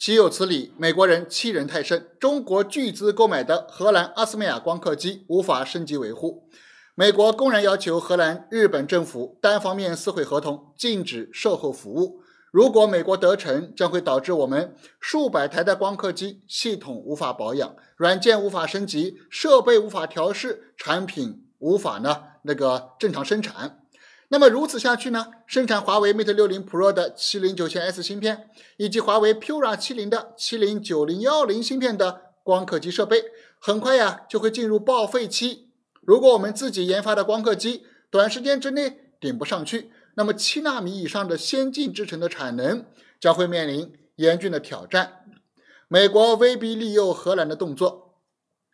岂有此理！美国人欺人太甚。中国巨资购买的荷兰阿斯梅亚光刻机无法升级维护，美国公然要求荷兰、日本政府单方面撕毁合同，禁止售后服务。如果美国得逞，将会导致我们数百台的光刻机系统无法保养，软件无法升级，设备无法调试，产品无法呢那个正常生产。那么如此下去呢？生产华为 Mate 六零 Pro 的七零九千 S 芯片，以及华为 Pura 七零的七零九零幺零芯片的光刻机设备，很快呀就会进入报废期。如果我们自己研发的光刻机短时间之内顶不上去，那么七纳米以上的先进制程的产能将会面临严峻的挑战。美国威逼利诱荷兰的动作，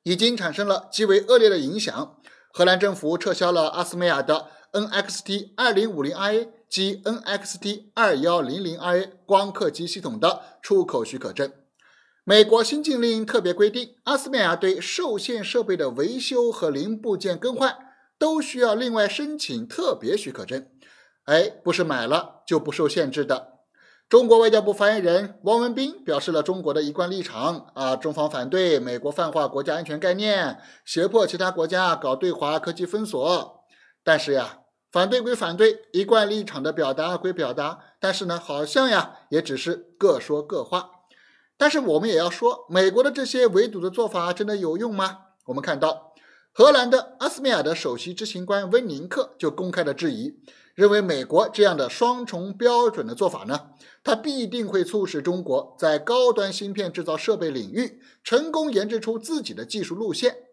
已经产生了极为恶劣的影响。荷兰政府撤销了阿斯梅尔的。NXT 二零五零 IA 及 NXT 二幺零零 IA 光刻机系统的出口许可证。美国新禁令特别规定，阿斯麦亚对受限设备的维修和零部件更换都需要另外申请特别许可证。哎，不是买了就不受限制的。中国外交部发言人汪文斌表示了中国的一贯立场啊，中方反对美国泛化国家安全概念，胁迫其他国家搞对华科技封锁。但是呀。反对归反对，一贯立场的表达归表达，但是呢，好像呀，也只是各说各话。但是我们也要说，美国的这些围堵的做法真的有用吗？我们看到，荷兰的阿斯梅尔的首席执行官温宁克就公开的质疑，认为美国这样的双重标准的做法呢，它必定会促使中国在高端芯片制造设备领域成功研制出自己的技术路线。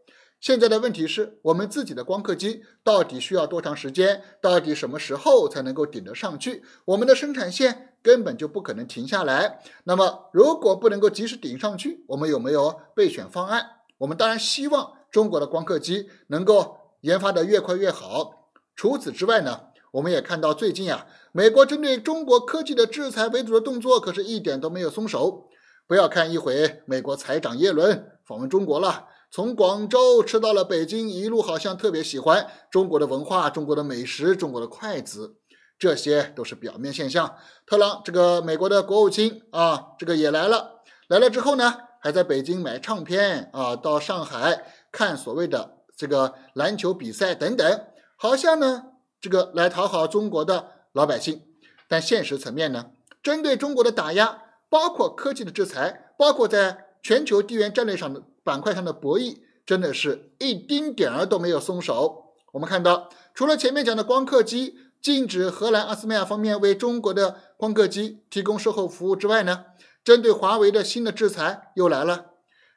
现在的问题是我们自己的光刻机到底需要多长时间？到底什么时候才能够顶得上去？我们的生产线根本就不可能停下来。那么，如果不能够及时顶上去，我们有没有备选方案？我们当然希望中国的光刻机能够研发的越快越好。除此之外呢，我们也看到最近啊，美国针对中国科技的制裁为主的动作，可是一点都没有松手。不要看一回，美国财长耶伦访问中国了。从广州吃到了北京，一路好像特别喜欢中国的文化、中国的美食、中国的筷子，这些都是表面现象。特朗这个美国的国务卿啊，这个也来了，来了之后呢，还在北京买唱片啊，到上海看所谓的这个篮球比赛等等，好像呢这个来讨好中国的老百姓。但现实层面呢，针对中国的打压，包括科技的制裁，包括在全球地缘战略上的。板块上的博弈真的是一丁点儿都没有松手。我们看到，除了前面讲的光刻机禁止荷兰阿斯麦亚方面为中国的光刻机提供售后服务之外呢，针对华为的新的制裁又来了。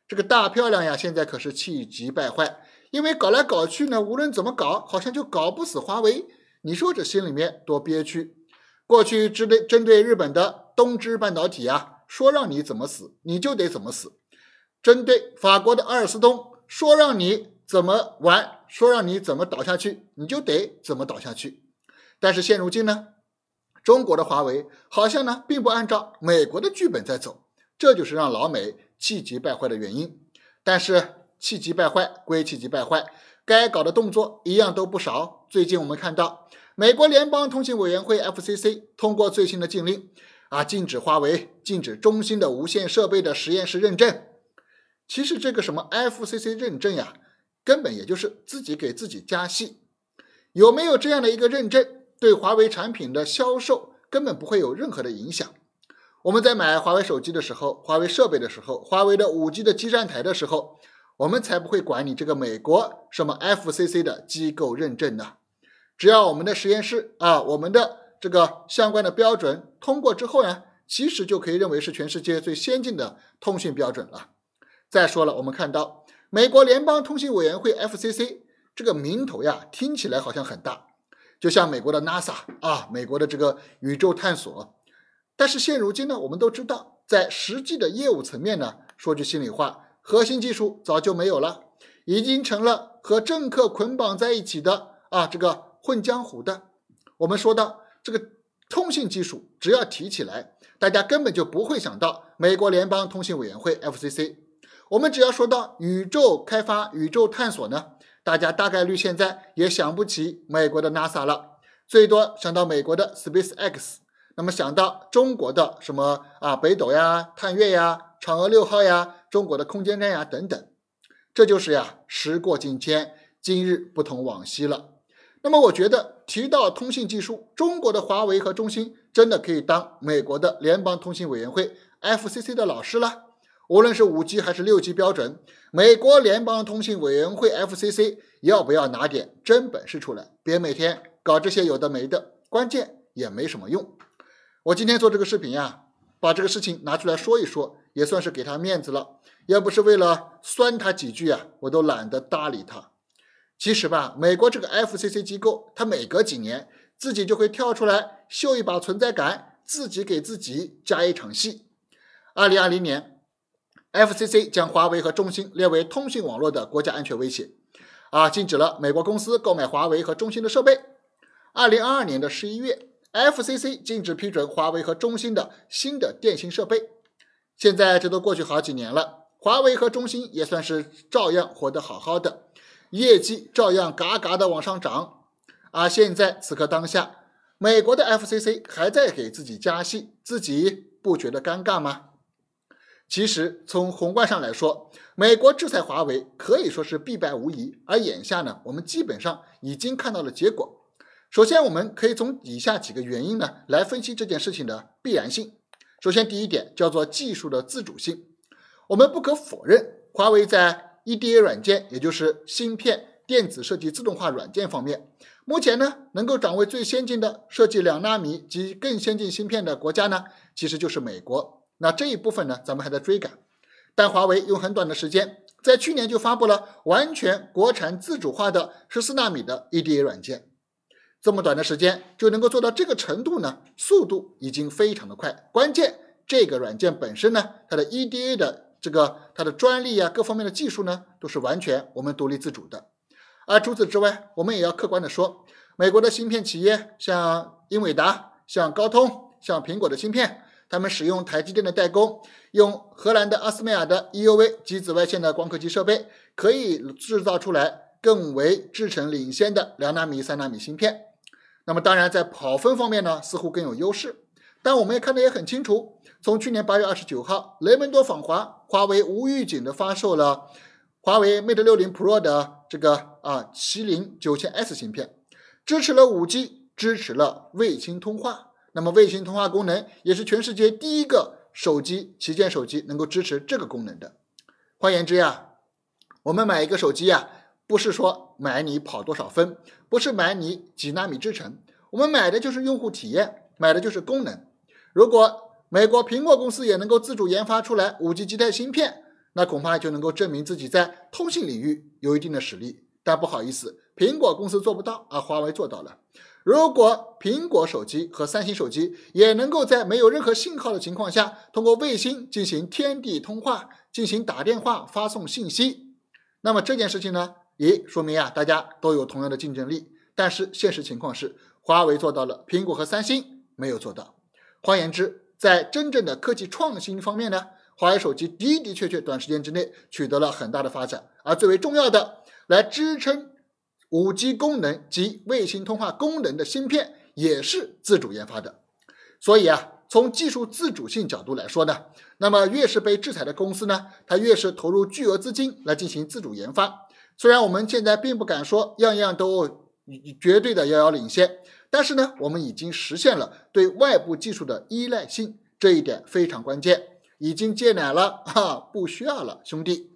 这个大漂亮呀，现在可是气急败坏，因为搞来搞去呢，无论怎么搞，好像就搞不死华为。你说这心里面多憋屈？过去针对针对日本的东芝半导体啊，说让你怎么死，你就得怎么死。针对法国的阿尔斯通说让你怎么玩，说让你怎么倒下去，你就得怎么倒下去。但是现如今呢，中国的华为好像呢并不按照美国的剧本在走，这就是让老美气急败坏的原因。但是气急败坏归气急败坏，该搞的动作一样都不少。最近我们看到，美国联邦通信委员会 FCC 通过最新的禁令，啊，禁止华为、禁止中兴的无线设备的实验室认证。其实这个什么 FCC 认证呀，根本也就是自己给自己加戏。有没有这样的一个认证，对华为产品的销售根本不会有任何的影响。我们在买华为手机的时候，华为设备的时候，华为的五 G 的基站台的时候，我们才不会管你这个美国什么 FCC 的机构认证呢。只要我们的实验室啊，我们的这个相关的标准通过之后呢，其实就可以认为是全世界最先进的通讯标准了。再说了，我们看到美国联邦通信委员会 FCC 这个名头呀，听起来好像很大，就像美国的 NASA 啊，美国的这个宇宙探索。但是现如今呢，我们都知道，在实际的业务层面呢，说句心里话，核心技术早就没有了，已经成了和政客捆绑在一起的啊，这个混江湖的。我们说到这个通信技术，只要提起来，大家根本就不会想到美国联邦通信委员会 FCC。我们只要说到宇宙开发、宇宙探索呢，大家大概率现在也想不起美国的 NASA 了，最多想到美国的 SpaceX，那么想到中国的什么啊，北斗呀、探月呀、嫦娥六号呀、中国的空间站呀等等，这就是呀，时过境迁，今日不同往昔了。那么我觉得提到通信技术，中国的华为和中兴真的可以当美国的联邦通信委员会 FCC 的老师了。无论是五 G 还是六 G 标准，美国联邦通信委员会 FCC 要不要拿点真本事出来？别每天搞这些有的没的，关键也没什么用。我今天做这个视频呀，把这个事情拿出来说一说，也算是给他面子了。要不是为了酸他几句啊，我都懒得搭理他。其实吧，美国这个 FCC 机构，它每隔几年自己就会跳出来秀一把存在感，自己给自己加一场戏。二零二零年。FCC 将华为和中兴列为通讯网络的国家安全威胁，啊，禁止了美国公司购买华为和中兴的设备。二零二二年的十一月，FCC 禁止批准华为和中兴的新的电信设备。现在这都过去好几年了，华为和中兴也算是照样活得好好的，业绩照样嘎嘎的往上涨。而现在此刻当下，美国的 FCC 还在给自己加戏，自己不觉得尴尬吗？其实从宏观上来说，美国制裁华为可以说是必败无疑。而眼下呢，我们基本上已经看到了结果。首先，我们可以从以下几个原因呢来分析这件事情的必然性。首先，第一点叫做技术的自主性。我们不可否认，华为在 EDA 软件，也就是芯片电子设计自动化软件方面，目前呢能够掌握最先进的设计两纳米及更先进芯片的国家呢，其实就是美国。那这一部分呢，咱们还在追赶，但华为用很短的时间，在去年就发布了完全国产自主化的十四纳米的 EDA 软件，这么短的时间就能够做到这个程度呢，速度已经非常的快。关键这个软件本身呢，它的 EDA 的这个它的专利啊，各方面的技术呢，都是完全我们独立自主的。而除此之外，我们也要客观的说，美国的芯片企业像英伟达、像高通、像苹果的芯片。他们使用台积电的代工，用荷兰的阿斯麦尔的 EUV 及紫外线的光刻机设备，可以制造出来更为制程领先的两纳米、三纳米芯片。那么，当然在跑分方面呢，似乎更有优势。但我们也看得也很清楚，从去年八月二十九号雷蒙多访华，华为无预警的发售了华为 Mate 六零 Pro 的这个啊麒麟九千 S 芯片，支持了五 G，支持了卫星通话。那么，卫星通话功能也是全世界第一个手机旗舰手机能够支持这个功能的。换言之呀，我们买一个手机呀，不是说买你跑多少分，不是买你几纳米制程，我们买的就是用户体验，买的就是功能。如果美国苹果公司也能够自主研发出来 5G 基带芯片，那恐怕就能够证明自己在通信领域有一定的实力。但不好意思，苹果公司做不到，而华为做到了。如果苹果手机和三星手机也能够在没有任何信号的情况下，通过卫星进行天地通话、进行打电话、发送信息，那么这件事情呢，也说明啊，大家都有同样的竞争力。但是现实情况是，华为做到了，苹果和三星没有做到。换言之，在真正的科技创新方面呢，华为手机的的确确短时间之内取得了很大的发展，而最为重要的，来支撑。五 G 功能及卫星通话功能的芯片也是自主研发的，所以啊，从技术自主性角度来说呢，那么越是被制裁的公司呢，它越是投入巨额资金来进行自主研发。虽然我们现在并不敢说样样都绝对的遥遥领先，但是呢，我们已经实现了对外部技术的依赖性，这一点非常关键，已经戒奶了哈，不需要了，兄弟。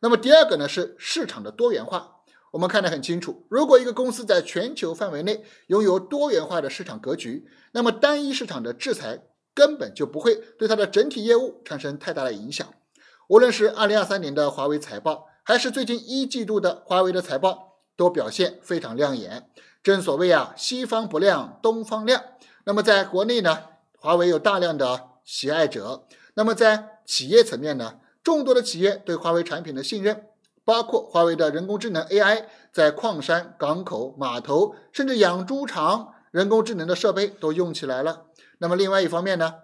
那么第二个呢，是市场的多元化。我们看得很清楚，如果一个公司在全球范围内拥有多元化的市场格局，那么单一市场的制裁根本就不会对它的整体业务产生太大的影响。无论是2023年的华为财报，还是最近一季度的华为的财报，都表现非常亮眼。正所谓啊，西方不亮，东方亮。那么在国内呢，华为有大量的喜爱者。那么在企业层面呢，众多的企业对华为产品的信任。包括华为的人工智能 AI 在矿山、港口、码头，甚至养猪场，人工智能的设备都用起来了。那么，另外一方面呢，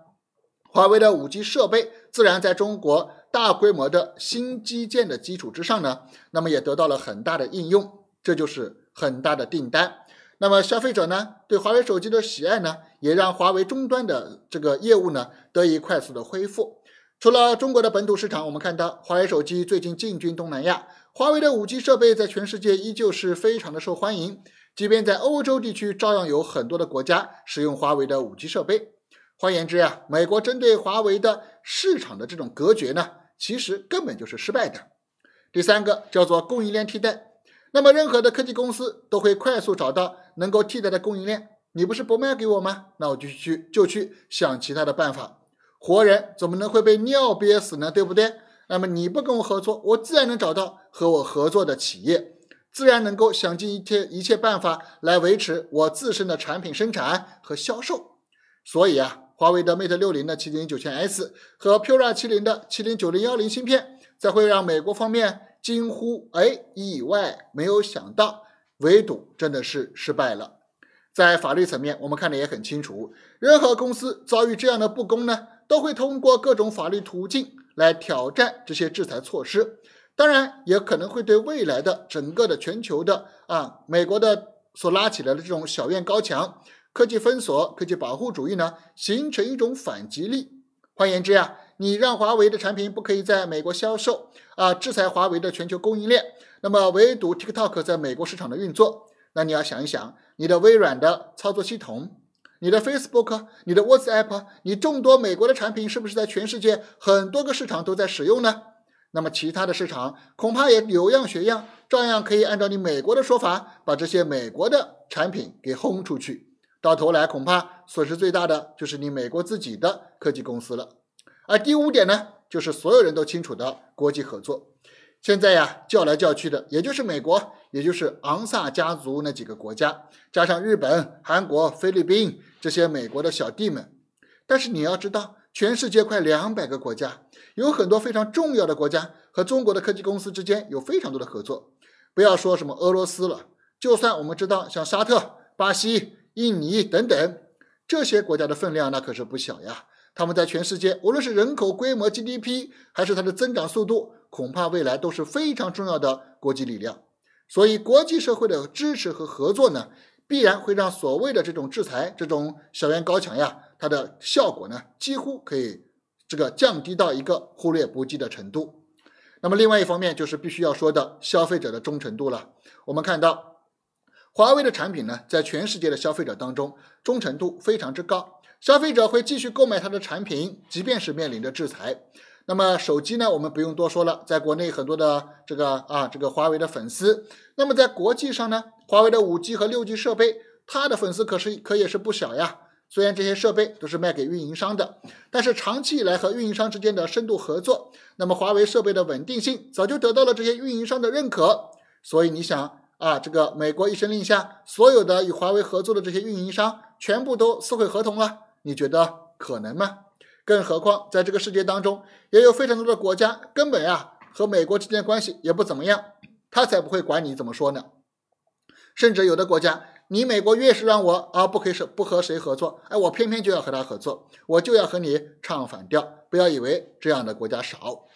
华为的 5G 设备自然在中国大规模的新基建的基础之上呢，那么也得到了很大的应用，这就是很大的订单。那么，消费者呢对华为手机的喜爱呢，也让华为终端的这个业务呢得以快速的恢复。除了中国的本土市场，我们看到华为手机最近进军东南亚。华为的五 G 设备在全世界依旧是非常的受欢迎，即便在欧洲地区，照样有很多的国家使用华为的五 G 设备。换言之啊，美国针对华为的市场的这种隔绝呢，其实根本就是失败的。第三个叫做供应链替代，那么任何的科技公司都会快速找到能够替代的供应链。你不是不卖给我吗？那我就去就去想其他的办法。活人怎么能会被尿憋死呢？对不对？那么你不跟我合作，我自然能找到和我合作的企业，自然能够想尽一切一切办法来维持我自身的产品生产和销售。所以啊，华为的 Mate 六零的麒麟九千 S 和 Pure 凌七零的麒麟九零幺零芯片，才会让美国方面惊呼：哎，意外，没有想到，围堵真的是失败了。在法律层面，我们看的也很清楚，任何公司遭遇这样的不公呢？都会通过各种法律途径来挑战这些制裁措施，当然也可能会对未来的整个的全球的啊美国的所拉起来的这种小院高墙、科技封锁、科技保护主义呢形成一种反击力。换言之啊，你让华为的产品不可以在美国销售啊，制裁华为的全球供应链，那么围堵 TikTok 在美国市场的运作，那你要想一想，你的微软的操作系统。你的 Facebook，你的 WhatsApp，你众多美国的产品，是不是在全世界很多个市场都在使用呢？那么其他的市场恐怕也有样学样，照样可以按照你美国的说法，把这些美国的产品给轰出去。到头来，恐怕损失最大的就是你美国自己的科技公司了。而第五点呢，就是所有人都清楚的国际合作。现在呀，叫来叫去的，也就是美国，也就是昂萨家族那几个国家，加上日本、韩国、菲律宾这些美国的小弟们。但是你要知道，全世界快两百个国家，有很多非常重要的国家和中国的科技公司之间有非常多的合作。不要说什么俄罗斯了，就算我们知道像沙特、巴西、印尼等等这些国家的分量，那可是不小呀。他们在全世界，无论是人口规模、GDP，还是它的增长速度，恐怕未来都是非常重要的国际力量。所以，国际社会的支持和合作呢，必然会让所谓的这种制裁、这种小冤高墙呀，它的效果呢，几乎可以这个降低到一个忽略不计的程度。那么，另外一方面就是必须要说的消费者的忠诚度了。我们看到，华为的产品呢，在全世界的消费者当中，忠诚度非常之高。消费者会继续购买它的产品，即便是面临着制裁。那么手机呢？我们不用多说了，在国内很多的这个啊，这个华为的粉丝。那么在国际上呢，华为的五 G 和六 G 设备，它的粉丝可是可也是不小呀。虽然这些设备都是卖给运营商的，但是长期以来和运营商之间的深度合作，那么华为设备的稳定性早就得到了这些运营商的认可。所以你想啊，这个美国一声令下，所有的与华为合作的这些运营商全部都撕毁合同了。你觉得可能吗？更何况，在这个世界当中，也有非常多的国家，根本呀和美国之间关系也不怎么样，他才不会管你怎么说呢。甚至有的国家，你美国越是让我啊不以是不和谁合作，哎，我偏偏就要和他合作，我就要和你唱反调。不要以为这样的国家少。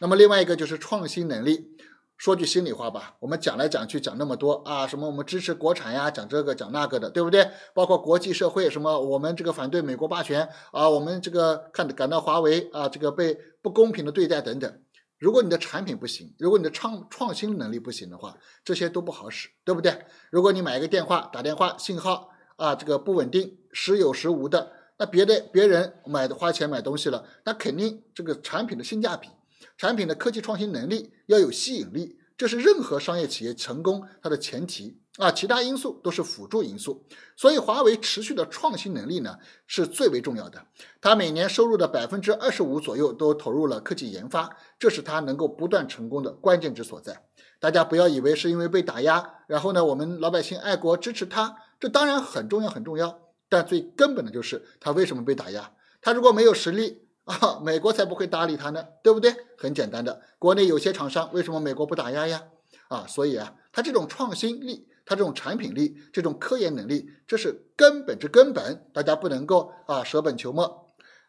那么另外一个就是创新能力。说句心里话吧，我们讲来讲去讲那么多啊，什么我们支持国产呀，讲这个讲那个的，对不对？包括国际社会什么我们这个反对美国霸权啊，我们这个看感到华为啊这个被不公平的对待等等。如果你的产品不行，如果你的创创新能力不行的话，这些都不好使，对不对？如果你买一个电话打电话信号啊这个不稳定，时有时无的，那别的别人买的花钱买东西了，那肯定这个产品的性价比。产品的科技创新能力要有吸引力，这是任何商业企业成功它的前提啊，其他因素都是辅助因素。所以华为持续的创新能力呢，是最为重要的。它每年收入的百分之二十五左右都投入了科技研发，这是它能够不断成功的关键之所在。大家不要以为是因为被打压，然后呢，我们老百姓爱国支持它，这当然很重要很重要，但最根本的就是它为什么被打压？它如果没有实力？啊，美国才不会搭理他呢，对不对？很简单的，国内有些厂商为什么美国不打压呀？啊，所以啊，他这种创新力，他这种产品力，这种科研能力，这是根本之根本，大家不能够啊舍本求末。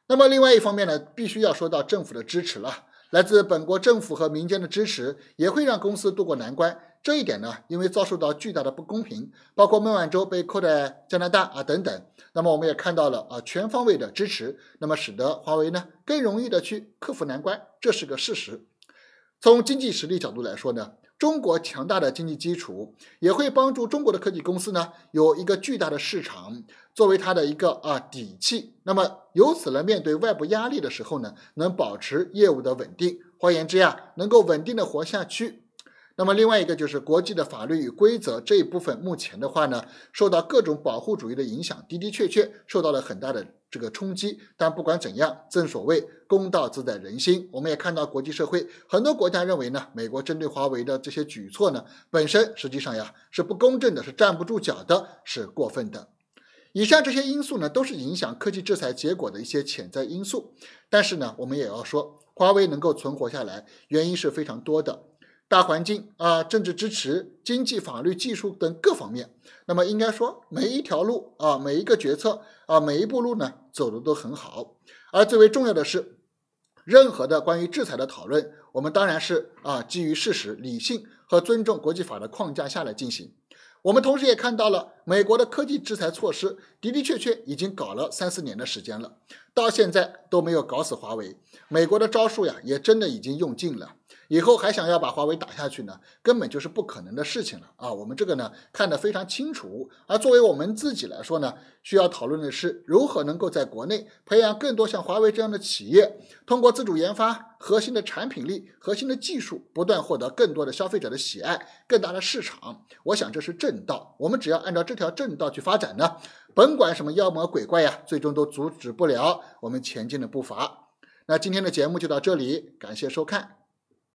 那么另外一方面呢，必须要说到政府的支持了，来自本国政府和民间的支持也会让公司渡过难关。这一点呢，因为遭受到巨大的不公平，包括孟晚舟被扣在加拿大啊等等，那么我们也看到了啊全方位的支持，那么使得华为呢更容易的去克服难关，这是个事实。从经济实力角度来说呢，中国强大的经济基础也会帮助中国的科技公司呢有一个巨大的市场作为它的一个啊底气，那么由此呢面对外部压力的时候呢，能保持业务的稳定。换言之呀，能够稳定的活下去。那么另外一个就是国际的法律与规则这一部分，目前的话呢，受到各种保护主义的影响，的的确确受到了很大的这个冲击。但不管怎样，正所谓公道自在人心，我们也看到国际社会很多国家认为呢，美国针对华为的这些举措呢，本身实际上呀是不公正的，是站不住脚的，是过分的。以上这些因素呢，都是影响科技制裁结果的一些潜在因素。但是呢，我们也要说，华为能够存活下来，原因是非常多的。大环境啊，政治支持、经济、法律、技术等各方面，那么应该说，每一条路啊，每一个决策啊，每一步路呢，走的都很好。而最为重要的是，任何的关于制裁的讨论，我们当然是啊，基于事实、理性和尊重国际法的框架下来进行。我们同时也看到了，美国的科技制裁措施的的确确已经搞了三四年的时间了，到现在都没有搞死华为，美国的招数呀，也真的已经用尽了。以后还想要把华为打下去呢，根本就是不可能的事情了啊！我们这个呢看得非常清楚。而作为我们自己来说呢，需要讨论的是如何能够在国内培养更多像华为这样的企业，通过自主研发核心的产品力、核心的技术，不断获得更多的消费者的喜爱、更大的市场。我想这是正道。我们只要按照这条正道去发展呢，甭管什么妖魔鬼怪呀，最终都阻止不了我们前进的步伐。那今天的节目就到这里，感谢收看。